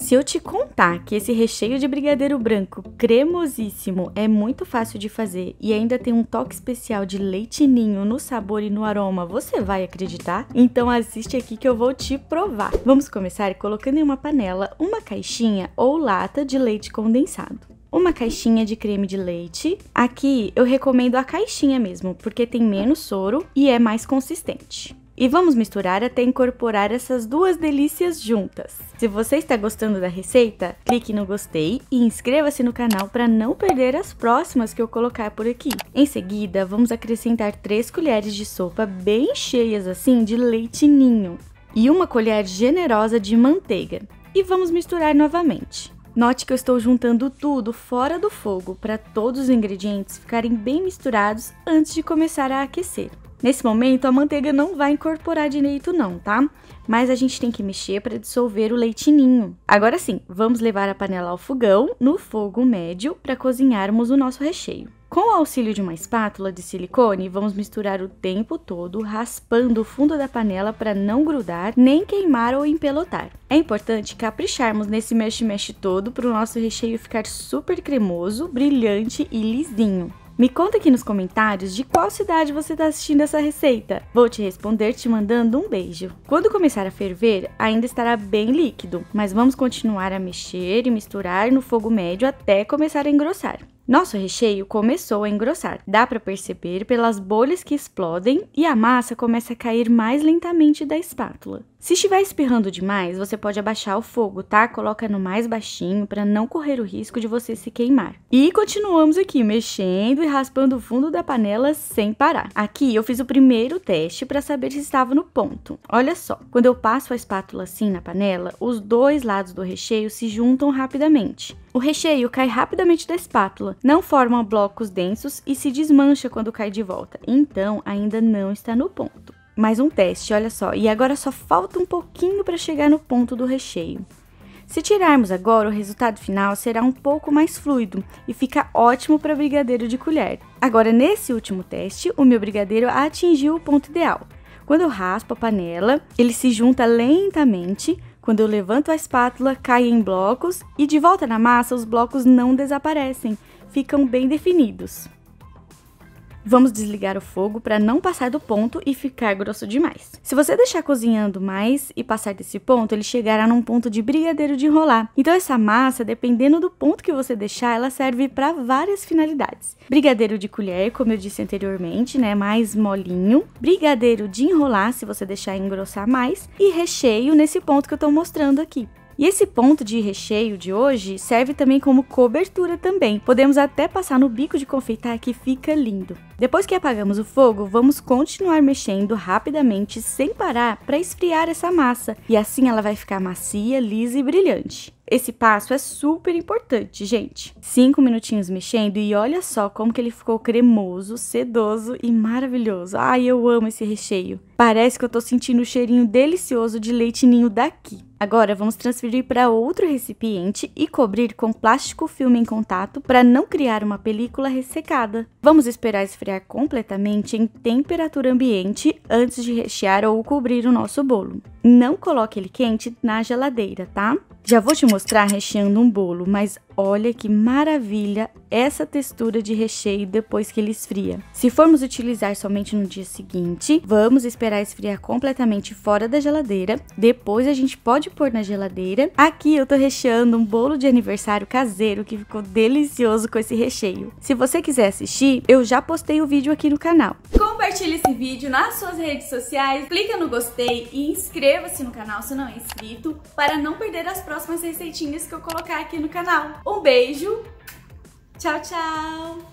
Se eu te contar que esse recheio de brigadeiro branco cremosíssimo é muito fácil de fazer e ainda tem um toque especial de leite ninho no sabor e no aroma, você vai acreditar? Então assiste aqui que eu vou te provar. Vamos começar colocando em uma panela uma caixinha ou lata de leite condensado uma caixinha de creme de leite. Aqui eu recomendo a caixinha mesmo, porque tem menos soro e é mais consistente. E vamos misturar até incorporar essas duas delícias juntas. Se você está gostando da receita, clique no gostei e inscreva-se no canal para não perder as próximas que eu colocar por aqui. Em seguida, vamos acrescentar 3 colheres de sopa bem cheias assim de leite ninho e uma colher generosa de manteiga. E vamos misturar novamente. Note que eu estou juntando tudo fora do fogo para todos os ingredientes ficarem bem misturados antes de começar a aquecer. Nesse momento, a manteiga não vai incorporar direito não, tá? Mas a gente tem que mexer para dissolver o leitinho. Agora sim, vamos levar a panela ao fogão, no fogo médio, para cozinharmos o nosso recheio. Com o auxílio de uma espátula de silicone, vamos misturar o tempo todo, raspando o fundo da panela para não grudar, nem queimar ou empelotar. É importante capricharmos nesse mexe-mexe todo para o nosso recheio ficar super cremoso, brilhante e lisinho. Me conta aqui nos comentários de qual cidade você está assistindo essa receita. Vou te responder te mandando um beijo. Quando começar a ferver, ainda estará bem líquido, mas vamos continuar a mexer e misturar no fogo médio até começar a engrossar. Nosso recheio começou a engrossar, dá para perceber pelas bolhas que explodem e a massa começa a cair mais lentamente da espátula. Se estiver espirrando demais, você pode abaixar o fogo, tá? Coloca no mais baixinho para não correr o risco de você se queimar. E continuamos aqui mexendo e raspando o fundo da panela sem parar. Aqui eu fiz o primeiro teste para saber se estava no ponto. Olha só, quando eu passo a espátula assim na panela, os dois lados do recheio se juntam rapidamente. O recheio cai rapidamente da espátula, não forma blocos densos e se desmancha quando cai de volta, então ainda não está no ponto. Mais um teste, olha só. E agora só falta um pouquinho para chegar no ponto do recheio. Se tirarmos agora, o resultado final será um pouco mais fluido e fica ótimo para brigadeiro de colher. Agora, nesse último teste, o meu brigadeiro atingiu o ponto ideal. Quando eu raspo a panela, ele se junta lentamente. Quando eu levanto a espátula, cai em blocos e de volta na massa, os blocos não desaparecem, ficam bem definidos. Vamos desligar o fogo para não passar do ponto e ficar grosso demais. Se você deixar cozinhando mais e passar desse ponto, ele chegará num ponto de brigadeiro de enrolar. Então essa massa, dependendo do ponto que você deixar, ela serve para várias finalidades. Brigadeiro de colher, como eu disse anteriormente, né, mais molinho. Brigadeiro de enrolar, se você deixar engrossar mais. E recheio nesse ponto que eu estou mostrando aqui. E esse ponto de recheio de hoje serve também como cobertura também. Podemos até passar no bico de confeitar que fica lindo. Depois que apagamos o fogo, vamos continuar mexendo rapidamente sem parar para esfriar essa massa e assim ela vai ficar macia, lisa e brilhante. Esse passo é super importante, gente. Cinco minutinhos mexendo e olha só como que ele ficou cremoso, sedoso e maravilhoso. Ai, eu amo esse recheio. Parece que eu tô sentindo o cheirinho delicioso de leite ninho daqui. Agora vamos transferir para outro recipiente e cobrir com plástico filme em contato para não criar uma película ressecada. Vamos esperar esfriar completamente em temperatura ambiente antes de rechear ou cobrir o nosso bolo. Não coloque ele quente na geladeira, tá? Já vou te mostrar recheando um bolo, mas olha que maravilha essa textura de recheio depois que ele esfria. Se formos utilizar somente no dia seguinte, vamos esperar esfriar completamente fora da geladeira. Depois a gente pode pôr na geladeira. Aqui eu tô recheando um bolo de aniversário caseiro que ficou delicioso com esse recheio. Se você quiser assistir, eu já postei o vídeo aqui no canal. Compartilhe esse vídeo nas suas redes sociais, clica no gostei e inscreva Inscreva-se no canal se não é inscrito para não perder as próximas receitinhas que eu colocar aqui no canal. Um beijo, tchau, tchau!